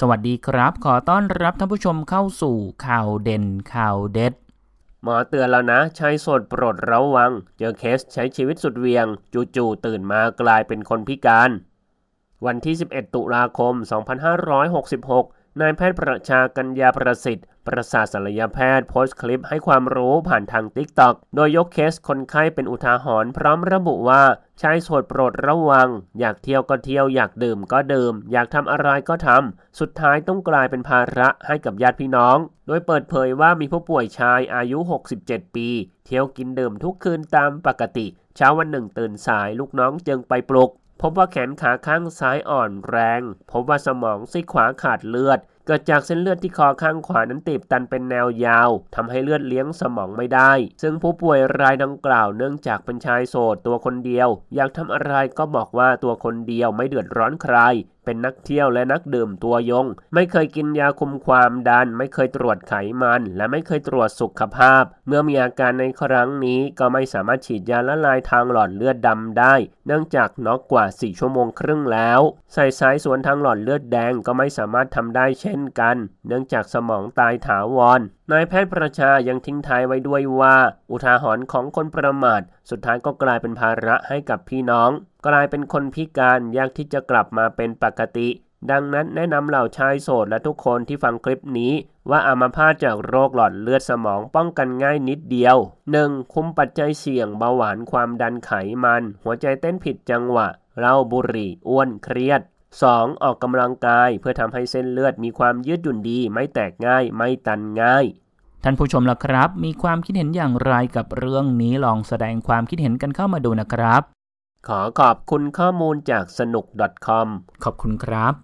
สวัสดีครับ ขอต้อนรับท่านผู้ชมเข้าสู่ข่าวเด่นข่าวเด็ด หมอเตือนแล้วนะ ใช้สดโปรดระวัง เจอเคสใช้ชีวิตสุดเวียงจู่ๆตื่นมากลายเป็นคนพิการ วันที่ 11 ตุลาคม 2566นายแพทย์ประชากัญญาประสิทธิ์ประสาทศัลยแพทย์โพสต์คลิปให้ความรู้ผ่านทางติ๊กต็อกโดยยกเคสคนไข้เป็นอุทาหรณ์พร้อมระบุว่าชายโสดโปรดระวัง อยากเที่ยวก็เที่ยวอยากดื่มก็ดื่ม อยากทำอะไรก็ทำสุดท้ายต้องกลายเป็นภาระให้กับญาติพี่น้อง โดยเปิดเผยว่ามีผู้ป่วยชายอายุ 67 ปี เที่ยวกินดื่มทุกคืนตามปกติ เช้าวันหนึ่งตื่นสายลูกน้องจึงไปปลุก พบว่าแขนขาข้างซ้ายอ่อนแรงพบว่าสมองซีขวาขาดเลือดเกิดจากเส้นเลือดที่คอข้างขวานั้นตีบตันเป็นแนวยาวทำให้เลือดเลี้ยงสมองไม่ได้ ซึ่งผู้ป่วยรายดังกล่าวเนื่องจากเป็นชายโสดตัวคนเดียว อยากทำอะไรก็บอกว่าตัวคนเดียวไม่เดือดร้อนใครเป็นนักเที่ยวและนักดื่มตัวยง ไม่เคยกินยาคุมความดันไม่เคยตรวจไขมัน และไม่เคยตรวจสุขภาพ เมื่อมีอาการในครั้งนี้ก็ไม่สามารถฉีดยาละลายทางหลอดเลือดดำได้ เนื่องจากน็อกกว่า 4ชั่วโมงครึ่งแล้วใส่สายสวนทางหลอดเลือดแดงก็ไม่สามารถทำได้เช่นกัน เนื่องจากสมองตายถาวรนายแพทย์ประชายังทิ้งท้ายไว้ด้วยว่า อุทาหรณ์ของคนประมาท สุดท้ายก็กลายเป็นภาระให้กับพี่น้อง กลายเป็นคนพิการยากที่จะกลับมาเป็นปกติ ดังนั้นแนะนำเหล่าชายโสดและทุกคนที่ฟังคลิปนี้ ว่าอามาพาตจากโรคหลอดเลือดสมองป้องกันง่ายนิดเดียว 1. คุมปัจจัยเสี่ยงเบาหวานความดันไขมัน หัวใจเต้นผิดจังหวะเราบุหรี่อ้วนเครียด 2. ออกกำลังกายเพื่อทำให้เส้นเลือดมีความยืดหยุ่นดีไม่แตกง่ายไม่ตันง่าย ท่านผู้ชมล่ะครับ มีความคิดเห็นอย่างไรกับเรื่องนี้ลองแสดงความคิดเห็นกันเข้ามาดูนะครับขอขอบคุณข้อมูลจากสนุก .com ขอบคุณครับ